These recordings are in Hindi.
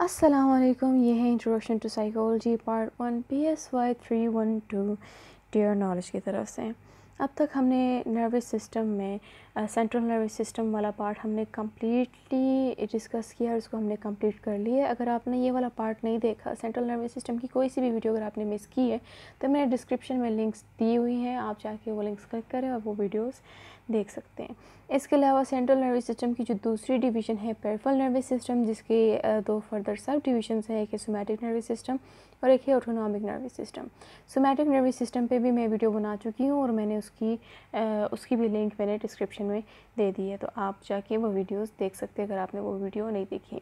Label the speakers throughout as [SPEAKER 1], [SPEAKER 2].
[SPEAKER 1] असलकम ये है introduction to psychology part one P S Y three one two dear knowledge की तरफ से अब तक हमने नर्वस सिस्टम में सेंट्रल नर्वस सिस्टम वाला पार्ट हमने कम्प्लीटली डिस्कस किया और उसको हमने कम्प्लीट कर लिया अगर आपने ये वाला पार्ट नहीं देखा सेंट्रल नर्वस सिस्टम की कोई सी भी वीडियो अगर आपने मिस की है तो मैंने डिस्क्रिप्शन में लिंक्स दी हुई हैं आप जाके वो लिंक्स क्लिक करें और वो वीडियोज़ देख सकते हैं इसके अलावा सेंट्रल नर्वस सिस्टम की जो दूसरी डिवीज़न है पेरफल नर्वस सिस्टम जिसके दो फर्दर सब डिवीजन्स हैं एक है सोमैटिक नर्वस सिस्टम और एक है autonomic nervous system somatic nervous system पर भी मैं वीडियो बना चुकी हूँ और मैंने उसकी उसकी भी लिंक मैंने डिस्क्रिप्शन डिस्क्रिप्शन में दे दी है तो आप जाके वो वीडियोस देख सकते हैं अगर आपने वो वीडियो नहीं देखी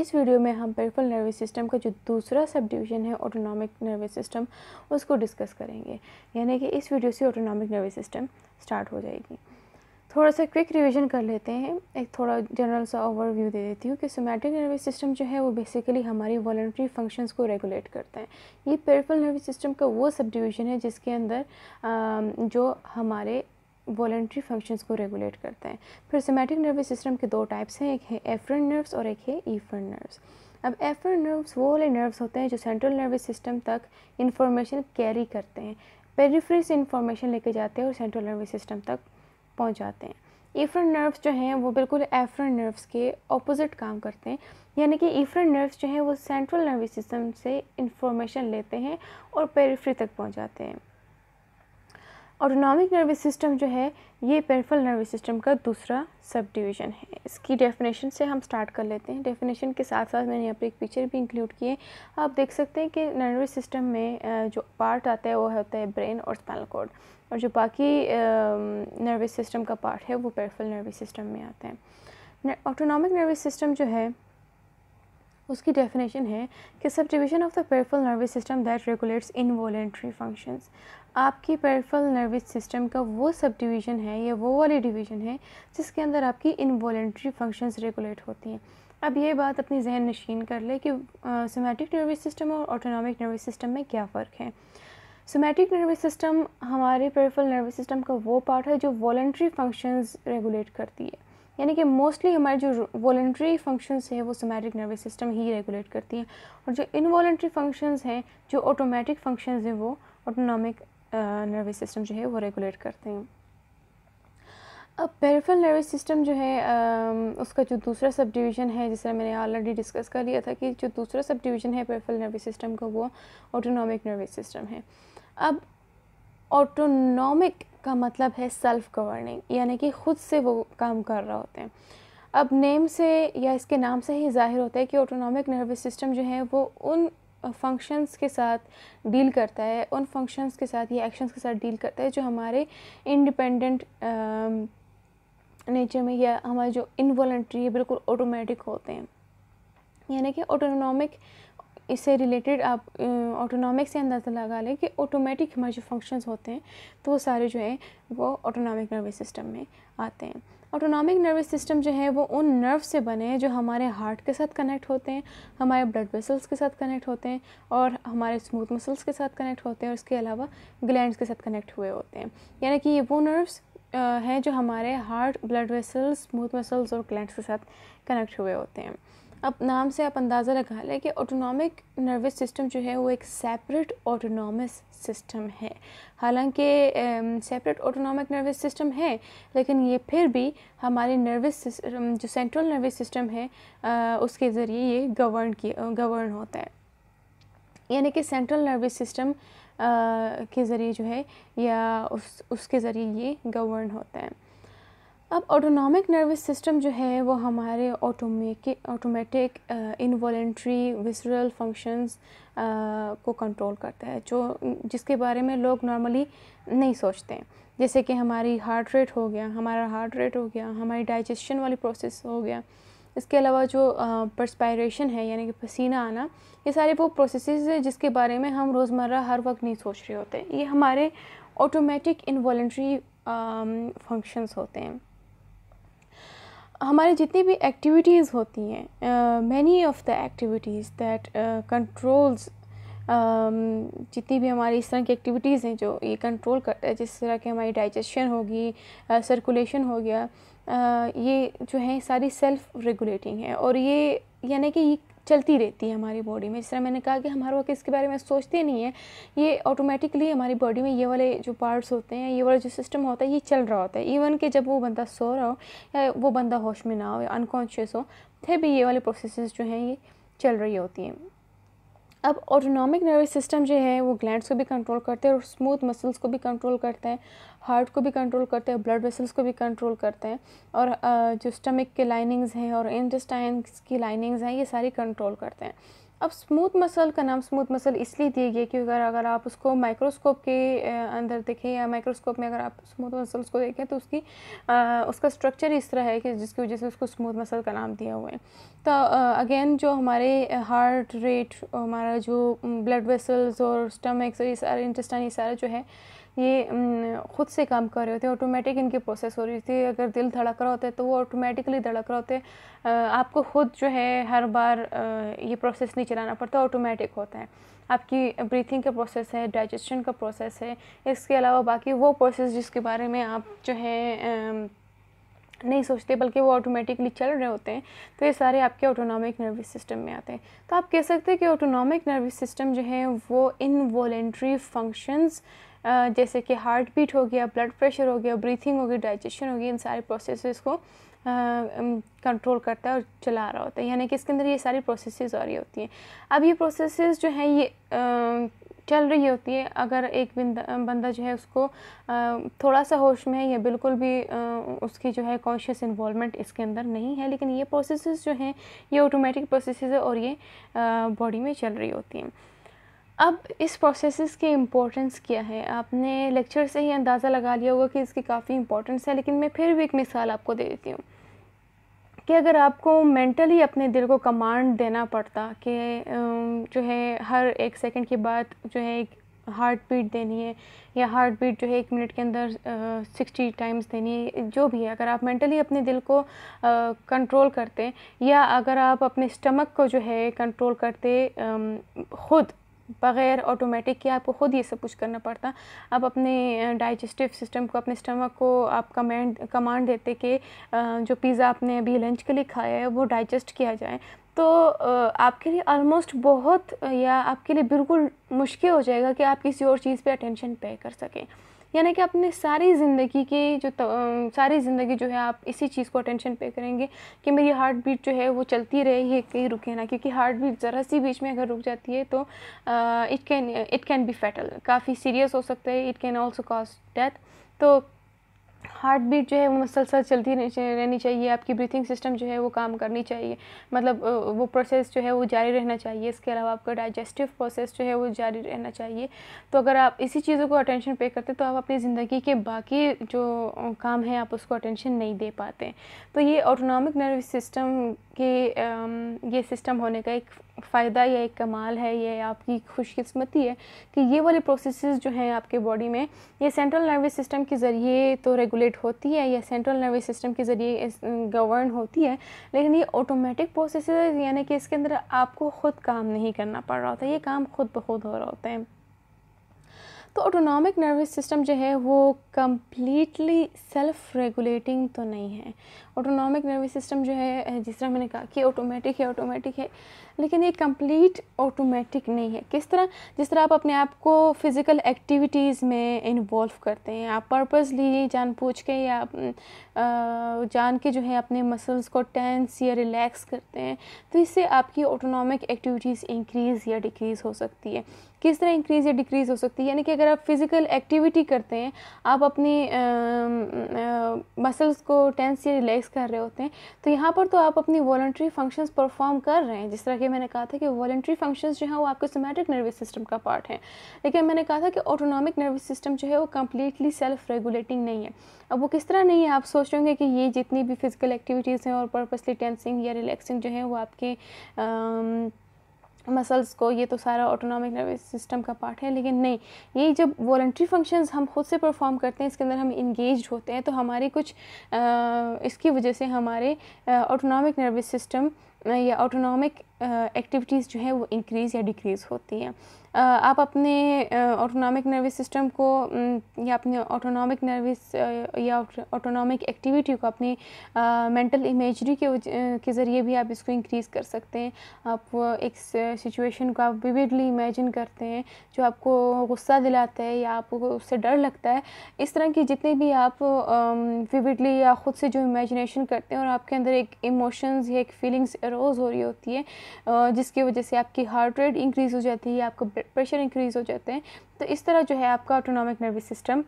[SPEAKER 1] इस वीडियो में हम पेरिफेरल नर्वस सिस्टम का जो दूसरा सब डिवीज़न है ऑटोनॉमिक नर्वस सिस्टम उसको डिस्कस करेंगे यानी कि इस वीडियो से ऑटोनॉमिक नर्वस सिस्टम स्टार्ट हो जाएगी थोड़ा सा क्विक रिवीजन कर लेते हैं एक थोड़ा जनरल सा ओवरव्यू दे देती हूँ कि सोमैटिक नर्वस सिस्टम जो है वो बेसिकली हमारी वॉल्ट्री फंक्शंस को रेगुलेट करता है ये पेरिफेरल नर्वस सिस्टम का वो सब डिवीज़न है जिसके अंदर जो हमारे वॉलेंट्री फंक्शंस को रेगुलेट करते हैं फिर सिमेटिक नर्वस सिस्टम के दो टाइप्स हैं एक है एफ्रन नर्व्स और एक है ईफ्रन नर्व्स अब एफ्रन नर्व्स वो वाले नर्व्स होते हैं जो सेंट्रल नर्वस सिस्टम तक इन्फॉर्मेशन कैरी करते हैं पेरीफ्री से इन्फॉर्मेशन लेके जाते हैं और सेंट्रल नर्वस सिस्टम तक पहुँचाते हैं ईफ्रन नर्व्स जो हैं वो बिल्कुल एफ्रन नर्व्स के अपोजिट काम करते हैं यानी कि ईफ्रन नर्व्स जो हैं वो सेंट्रल नर्वस सिस्टम से इन्फॉर्मेशन लेते हैं और पेरीफ्री तक पहुँचाते हैं ऑटोनॉमिक नर्वस सिस्टम जो है ये पेरफल नर्वस सिस्टम का दूसरा सब डिवीज़न है इसकी डेफिनेशन से हम स्टार्ट कर लेते हैं डेफिनेशन के साथ साथ मैंने यहाँ पर एक पिक्चर भी इंक्लूड किए आप देख सकते हैं कि नर्वस सिस्टम में जो पार्ट आता है वो होता है ब्रेन और स्पाइनल कॉर्ड और जो बाकी नर्वस सिस्टम का पार्ट है वो पेरफल नर्वस सिस्टम में आता है ऑटोनॉमिक नर्वस सिस्टम जो है उसकी डेफिनेशन है कि subdivision of the peripheral nervous system that regulates involuntary functions आपकी पेरिफेरल नर्वस सिस्टम का वो सब डिवीज़न है या वो वाली डिवीज़न है जिसके अंदर आपकी इनवॉलेंट्री फंक्शंस रेगुलेट होती हैं अब ये बात अपनी जहन नशीन कर ले कि सोमेटिक नर्वस सिस्टम और ऑटोनॉमिक नर्वस सिस्टम में क्या फ़र्क है सोमेटिक नर्वस सिस्टम हमारे पेरिफेरल नर्वस सिस्टम का वो पार्ट है जो वॉलेंट्री फंक्शंस रेगुलेट करती है यानी कि मोस्टली हमारे जो वॉल्ट्री फंक्शंस है वो सोमैटिक नर्वस सिस्टम ही रेगुलेट करती हैं और जो इनवॉल्ट्री फंक्शंस हैं जो ऑटोमेटिक फंक्शंस हैं वो ऑटोनॉमिक नर्वस सिस्टम जो है वो रेगुलेट करते हैं अब पेरिफेरल नर्वस सिस्टम जो है आ, उसका जो दूसरा सब डिवीज़न है जिस तरह मैंने ऑलरेडी डिस्कस कर लिया था कि जो दूसरा सब डिवीज़न है पेरिफेरल नर्वस सिस्टम का वो ऑटोनॉमिक नर्वस सिस्टम है अब ऑटोनॉमिक का मतलब है सेल्फ़ गवर्निंग यानी कि ख़ुद से वो काम कर रहा होते हैं अब नेम से या इसके नाम से ही जाहिर होता है कि ऑटोनॉमिक नर्वस सिस्टम जो है वो उन फंक्शंस के साथ डील करता है उन फंक्शंस के साथ या एक्शंस के साथ डील करता है जो हमारे इंडिपेंडेंट नेचर में या हमारे जो इनवॉल्ट्री बिल्कुल ऑटोमेटिक होते हैं यानी कि ऑटोनॉमिक इससे रिलेटेड आप ऑटोनॉमिक से अंदाज़ा लगा लें कि ऑटोमेटिक हमारे जो फंक्शंस होते हैं तो वो सारे जो हैं वो ऑटोनॉमिक नर्वस सिस्टम में आते हैं ऑटोनॉमिक नर्वस सिस्टम जो है वो उन नर्व से बने हैं जो हमारे हार्ट के साथ कनेक्ट होते हैं हमारे ब्लड वेसल्स के साथ कनेक्ट होते हैं और हमारे स्मूथ मसल्स के साथ कनेक्ट होते हैं और इसके अलावा ग्लैंड के साथ कनेक्ट हुए होते हैं यानी कि ये वो नर्व्स हैं जो हमारे heart blood vessels smooth muscles और ग्लैंड के साथ कनेक्ट हुए होते हैं अब नाम से आप अंदाज़ा लगा लें कि ऑटोनॉमिक नर्वस सिस्टम जो है वो एक सेपरेट ऑटोनॉमस सिस्टम है हालांकि सेपरेट ऑटोनॉमिक नर्वस सिस्टम है लेकिन ये फिर भी हमारे नर्वस जो सेंट्रल नर्वस सिस्टम है आ, उसके ज़रिए ये गवर्न किया गवर्न होता है यानी कि सेंट्रल नर्वस सिस्टम के ज़रिए जो है या उस उसके ज़रिए ये गवर्न होता है अब ऑटोनॉमिक नर्वस सिस्टम जो है वो हमारे automatic automatic involuntary visceral functions को कंट्रोल करता है जो जिसके बारे में लोग नॉर्मली नहीं सोचते हैं जैसे कि हमारी हार्ट रेट हो गया हमारा हार्ट रेट हो गया हमारी डाइजेशन वाली प्रोसेस हो गया इसके अलावा जो परस्पायरेशन है यानी कि पसीना आना ये सारे वो प्रोसेस है जिसके बारे में हम रोज़मर्रा हर वक्त नहीं सोच रहे होते ये हमारे ऑटोमेटिक इन्वॉलेंट्री फंक्शंस होते हैं हमारी जितनी भी एक्टिविटीज़ होती हैं many of the activities that controls जितनी भी हमारी इस तरह की एक्टिविटीज़ हैं जो ये कंट्रोल करता है जिस तरह की हमारी डाइजेशन होगी सर्कुलेशन हो गया uh, ये जो है सारी सेल्फ रेगुलेटिंग है और ये यानी कि ये चलती रहती है हमारी बॉडी में जिस तरह मैंने कहा कि हम हर वक्त इसके बारे में सोचते नहीं है ये ऑटोमेटिकली हमारी बॉडी में ये वाले जो पार्ट्स होते हैं ये वाला जो सिस्टम होता है ये चल रहा होता है इवन कि जब वो बंदा सो रहा हो या वो बंदा होश में ना हो या अनकॉन्शियस हो फिर भी ये वाले प्रोसेस जो हैं ये चल रही होती हैं अब ऑटोनॉमिक नर्वस सिस्टम जो है वो ग्लैंड्स को भी कंट्रोल करते हैं और स्मूथ मसल्स को भी कंट्रोल करते हैं हार्ट को भी कंट्रोल करते हैं ब्लड वेसल्स को भी कंट्रोल करते हैं और जो स्टमक के लाइनिंग्स हैं और इंटेस्टाइन की लाइनिंग्स हैं ये सारी कंट्रोल करते हैं अब स्मूथ मसल का नाम स्मूथ मसल इसलिए दिए गए कि अगर अगर आप उसको माइक्रोस्कोप के अंदर देखें या माइक्रोस्कोप में अगर आप स्मूथ मसल्स को देखें तो उसकी आ, उसका स्ट्रक्चर इस तरह है कि जिसकी वजह से उसको स्मूथ मसल का नाम दिया हुआ है तो अगेन जो हमारे हार्ट रेट हमारा जो ब्लड वेसल्स और स्टमक ये सारे इंटेस्टाइन ये सारा जो है ये खुद से काम कर रहे होते ऑटोमेटिक इनकी प्रोसेस हो रही थी अगर दिल धड़क रहा होता है तो वो ऑटोमेटिकली धड़क रहा होते आपको खुद जो है हर बार ये प्रोसेस नहीं चलाना पड़ता ऑटोमेटिक होता है आपकी ब्रीथिंग का प्रोसेस है डाइजेशन का प्रोसेस है इसके अलावा बाकी वो प्रोसेस जिसके बारे में आप जो है नहीं सोचते बल्कि वो ऑटोमेटिकली चल रहे होते हैं तो ये सारे आपके ऑटोनॉमिक नर्वस सिस्टम में आते हैं तो आप कह सकते हैं कि ऑटोनॉमिक नर्वस सिस्टम जो है वो इन वॉलेंट्री फंक्शंस जैसे कि हार्ट बीट हो गया ब्लड प्रेशर हो गया ब्रीथिंग हो गई डाइजेशन हो गई इन सारे प्रोसेस को कंट्रोल करता है और चला रहा होता है यानी कि इसके अंदर ये सारी प्रोसेसेस आ रही होती हैं अब ये प्रोसेसेस जो हैं ये चल रही होती है अगर एक बंदा जो है उसको थोड़ा सा होश में है या बिल्कुल भी उसकी जो है कॉन्शियस इन्वॉलमेंट इसके अंदर नहीं है लेकिन ये प्रोसेसेस जो हैं ये ऑटोमेटिक प्रोसेसेस है और ये बॉडी में चल रही होती हैं अब इस प्रोसेसेस की इम्पोर्टेंस क्या है आपने लेक्चर से ही अंदाज़ा लगा लिया होगा कि इसकी काफ़ी इम्पोर्टेंस है लेकिन मैं फिर भी एक मिसाल आपको दे देती हूँ कि अगर आपको मेंटली अपने दिल को कमांड देना पड़ता कि जो है हर एक सेकंड के बाद जो है एक हार्ट बीट देनी है या हार्ट बीट जो है एक मिनट के अंदर सिक्सटी टाइम्स देनी है जो भी है अगर आप मेंटली अपने दिल को कंट्रोल करते या अगर आप अपने स्टमक को जो है कंट्रोल करते आ, खुद बग़ैर ऑटोमेटिक कि आपको ख़ुद ये सब कुछ करना पड़ता आप अपने डाइजेस्टिव सिस्टम को अपने स्टमक को आप कमेंड कमांड देते कि जो पिज़्ज़ा आपने अभी लंच के लिए खाया है वो डाइजेस्ट किया जाए तो आपके लिए आलमोस्ट बहुत या आपके लिए बिल्कुल मुश्किल हो जाएगा कि आप किसी और चीज़ पे अटेंशन पे कर सकें यानी कि अपने सारी ज़िंदगी की जो तो, सारी ज़िंदगी जो है आप इसी चीज़ को अटेंशन पे करेंगे कि मेरी हार्ट बीट जो है वो चलती रहे ये कहीं रुके ना क्योंकि हार्ट बीट ज़रा सी बीच में अगर रुक जाती है तो it can it can be fatal काफ़ी सीरियस हो सकता है it can also cause death तो हार्ट बीट जो है वो मुसलसल चलती रहनी चाहिए आपकी ब्रीथिंग सिस्टम जो है वो काम करनी चाहिए मतलब वो प्रोसेस जो है वो जारी रहना चाहिए इसके अलावा आपका डाइजेस्टिव प्रोसेस जो है वो जारी रहना चाहिए तो अगर आप इसी चीज़ों को अटेंशन पे करते तो आप अपनी ज़िंदगी के बाकी जो काम है आप उसको अटेंशन नहीं दे पाते तो ये ऑटोनॉमिक नर्वस सिस्टम के ये सिस्टम होने का एक फ़ायदा या एक कमाल है ये आपकी खुशकिस्मती है कि ये वाले प्रोसेस जो हैं आपके बॉडी में ये सेंट्रल नर्वस सिस्टम के ज़रिए तो रेगुलर रेगुलेट होती है या सेंट्रल नर्वस सिस्टम के ज़रिए गवर्न होती है लेकिन ये ऑटोमेटिक प्रोसेस यानी कि इसके अंदर आपको ख़ुद काम नहीं करना पड़ रहा होता है ये काम खुद ब खुद हो रहा होता है तो ऑटोनॉमिक नर्वस सिस्टम जो है वो कम्प्लीटली सेल्फ रेगुलेटिंग तो नहीं है ऑटोनॉमिक नर्वस सिस्टम जो है जिस तरह मैंने कहा कि ऑटोमेटिक है ऑटोमेटिक है लेकिन ये कम्प्लीट ऑटोमेटिक नहीं है किस तरह जिस तरह आप अपने आप को फिज़िकल एक्टिविटीज़ में इन्वॉल्व करते हैं आप पर्पज़ली जान पूछ के या जान के जो है अपने मसल्स को टेंस या रिलैक्स करते हैं तो इससे आपकी ऑटोनॉमिक एक्टिविटीज़ इंक्रीज़ या डिक्रीज़ हो सकती है किस तरह इंक्रीज़ या डिक्रीज़ हो सकती है यानी कि अगर अगर आप फिज़िकल एक्टिविटी करते हैं आप अपनी मसल्स को टेंस या रिलैक्स कर रहे होते हैं तो यहाँ पर तो आप अपनी वॉल्ट्री फंक्शंस परफॉर्म कर रहे हैं जिस तरह के मैंने कहा था कि वॉल्ट्री फंक्शंस जो हैं वो आपके सोमेटिक नर्वस सिस्टम का पार्ट है लेकिन मैंने कहा था कि ऑटोनॉमिक नर्वस सिस्टम जो है वो कम्प्लीटली सेल्फ रेगुलेटिंग नहीं है अब वो किस तरह नहीं है आप सोच रहे होंगे कि ये जितनी भी फिज़िकल एक्टिविटीज़ हैं और पर्पसली टेंसिंग या रिलैक्सिंग जो है वो आपके आ, मसल्स को ये तो सारा ऑटोनॉमिक नर्वस सिस्टम का पार्ट है लेकिन नहीं ये जब वॉल्ट्री फंक्शंस हम खुद से परफॉर्म करते हैं इसके अंदर हम इंगेज होते हैं तो हमारे कुछ आ, इसकी वजह से हमारे ऑटोनॉमिक नर्वस सिस्टम या ऑटोनॉमिक एक्टिविटीज़ जो है वो इंक्रीज़ या डिक्रीज़ होती हैं आप अपने ऑटोनॉमिक नर्वस सिस्टम को या अपने ऑटोनॉमिक नर्वस या ऑटोनॉमिक एक्टिविटी को अपनी मेंटल इमेजरी के के ज़रिए भी आप इसको इंक्रीज़ कर सकते हैं आप एक सिचुएशन को आप विविडली इमेजिन करते हैं जो आपको गुस्सा दिलाता है या आपको उससे डर लगता है इस तरह की जितने भी आप विविडली या ख़ुद से जो इमेजिनेशन करते हैं और आपके अंदर एक इमोशंस या एक फीलिंग्स एरोज हो रही होती है जिसकी वजह से आपकी हार्ट रेट इंक्रीज़ हो जाती है आपका प्रेशर इंक्रीज़ हो जाते हैं तो इस तरह जो है आपका ऑटोनॉमिक नर्वस सिस्टम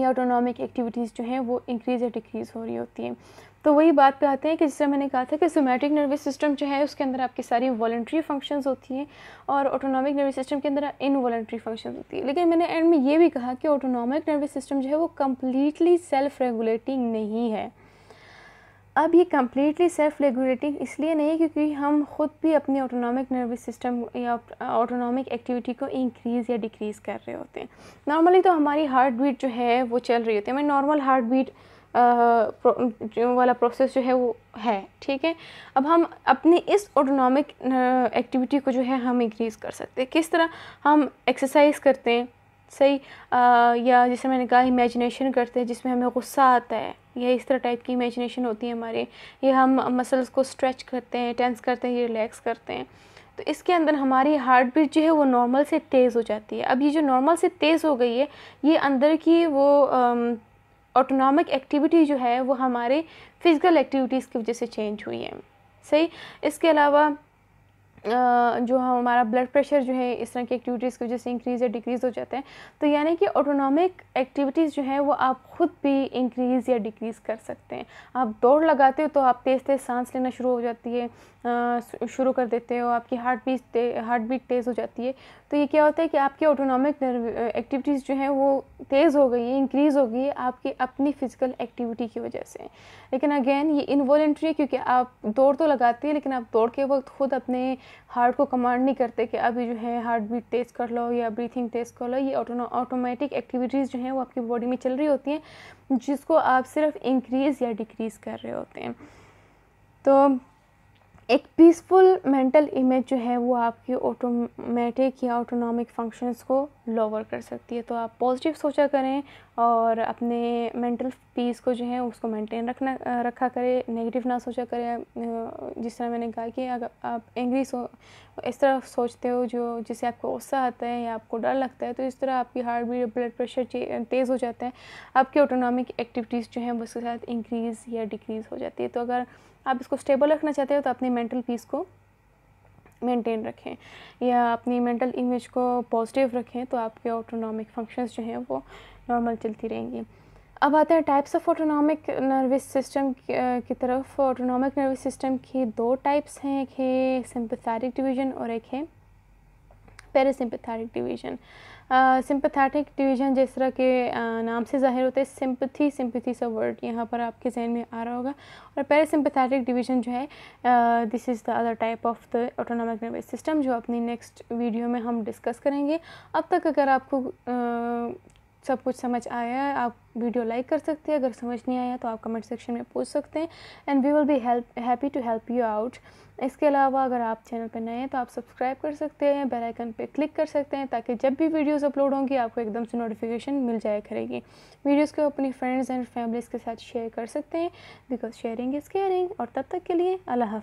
[SPEAKER 1] या ऑटोनॉमिक एक्टिविटीज़ जो हैं वो इंक्रीज़ या डिक्रीज़ हो रही होती हैं तो वही बात पे आते हैं कि जिससे मैंने कहा था कि सोमेटिक नर्वस सिस्टम जो है उसके अंदर आपकी सारी वॉल्ट्री फंक्शंस होती हैं और ऑटोनॉमिक नर्वस सिस्टम के अंदर इन इनवॉल्ट्री फंक्शंस होती है लेकिन मैंने एंड में ये भी कहा कि ऑटोनॉमिक नर्वस सिस्टम जो है वो कम्प्लीटली सेल्फ रेगुलेटिंग नहीं है अब ये कम्प्लीटली सेल्फ रेगुलेटिंग इसलिए नहीं क्योंकि हम ख़ुद भी अपने ऑटोनॉमिक नर्वस सिस्टम या ऑटोनॉमिक एक्टिविटी को इंक्रीज़ या डिक्रीज़ कर रहे होते हैं नॉर्मली तो हमारी हार्ट बीट जो है वो चल रही होती है हमें नॉर्मल हार्ट बीट वाला प्रोसेस जो है वो है ठीक है अब हम अपनी इस ऑटोनॉमिक एक्टिविटी को जो है हम इंक्रीज़ कर सकते हैं किस तरह हम एक्सरसाइज करते हैं सही आ, या जैसे मैंने कहा इमेजिनेशन करते हैं जिसमें हमें गुस्सा आता है या इस तरह टाइप की इमेजिनेशन होती है हमारे ये हम मसल्स को स्ट्रेच करते हैं टेंस करते हैं ये रिलैक्स करते हैं तो इसके अंदर हमारी हार्ट बीट जो है वो नॉर्मल से तेज़ हो जाती है अब ये जो नॉर्मल से तेज़ हो गई है ये अंदर की वो ऑटोनॉमिक एक्टिविटी जो है वो हमारे फिज़िकल एक्टिविटीज़ की वजह से चेंज हुई है सही इसके अलावा जो हम हमारा ब्लड प्रेशर जो है इस तरह की एक्टिविटीज़ की वजह से इंक्रीज़ या डिक्रीज़ हो जाते हैं तो यानी कि ऑटोनॉमिक एक्टिविटीज़ जो है वो आप ख़ुद भी इंक्रीज़ या डिक्रीज़ कर सकते हैं आप दौड़ लगाते हो तो आप तेज़ तेज़ सांस लेना शुरू हो जाती है शुरू कर देते हो आपकी हार्ट बीट हार्ट बीट तेज़ हो जाती है तो ये क्या होता है कि आपकी ऑटोनॉमिक एक्टिविटीज़ जो हैं वो तेज़ हो गई है इंक्रीज़ हो गई है आपकी अपनी फ़िज़िकल एक्टिविटी की वजह से लेकिन अगेन ये इनवॉलेंट्री है क्योंकि आप दौड़ तो लगाते हैं लेकिन आप दौड़ के वक्त खुद अपने हार्ट को कमांड नहीं करते कि अभी जो है हार्ट बीट तेज़ कर लो या ब्रीथिंग तेज़ कर लो ये ऑटोमेटिक एक्टिविटीज़ जो हैं वो आपकी बॉडी में चल रही होती हैं जिसको आप सिर्फ इंक्रीज़ या डिक्रीज़ कर रहे होते हैं तो एक पीसफुल मेंटल इमेज जो है वो आपकी ऑटोमेटिक या ऑटोनॉमिक फंक्शंस को लोअर कर सकती है तो आप पॉजिटिव सोचा करें और अपने मेंटल पीस को जो है उसको मेंटेन रखना रखा करें नेगेटिव ना सोचा करें जिस तरह मैंने कहा कि अगर आप एंग्री सो इस तरह सोचते हो जो जिससे आपको गुस्सा आता है या आपको डर लगता है तो इस तरह आपकी हार्ट बीट ब्लड प्रेशर तेज़ हो जाता है आपकी ऑटोनॉमिक एक्टिविटीज़ जो हैं उसके साथ इंक्रीज़ या डिक्रीज़ हो जाती है तो अगर आप इसको स्टेबल रखना चाहते हो तो अपनी मेंटल पीस को मेंटेन रखें या अपनी मेंटल इमेज को पॉजिटिव रखें तो आपके ऑटोनॉमिक फंक्शंस जो हैं वो नॉर्मल चलती रहेंगी अब आते हैं types of autonomic nervous system की तरफ ऑटोनॉमिक नर्वस सिस्टम की दो टाइप्स हैं एक है सिंपथेटिक डिवीजन और एक है पैरासिम्पथेटिक डिवीजन सिंपथैटिक डिवीजन जिस तरह के आ, नाम से ज़ाहिर होता है सिंपथी सिंपथी सा वर्ड यहाँ पर आपके जहन में आ रहा होगा और पैरासिम्पथैटिक डिवीजन जो है this is the other type of the autonomic nervous system जो अपनी नेक्स्ट वीडियो में हम डिस्कस करेंगे अब तक अगर आपको आ, सब कुछ समझ आया है आप वीडियो लाइक कर सकते हैं अगर समझ नहीं आया तो आप कमेंट सेक्शन में पूछ सकते हैं and we will be help happy to help you out इसके अलावा अगर आप चैनल पर नए हैं तो आप सब्सक्राइब कर सकते हैं बेल आइकन पर क्लिक कर सकते हैं ताकि जब भी वीडियोस अपलोड होंगी आपको एकदम से नोटिफिकेशन मिल जाया करेगी वीडियोस को अपनी फ्रेंड्स एंड फैमिलीज़ के साथ शेयर कर सकते हैं बिकॉज शेयरिंग इज़ केयरिंग और तब तक के लिए अल्लाह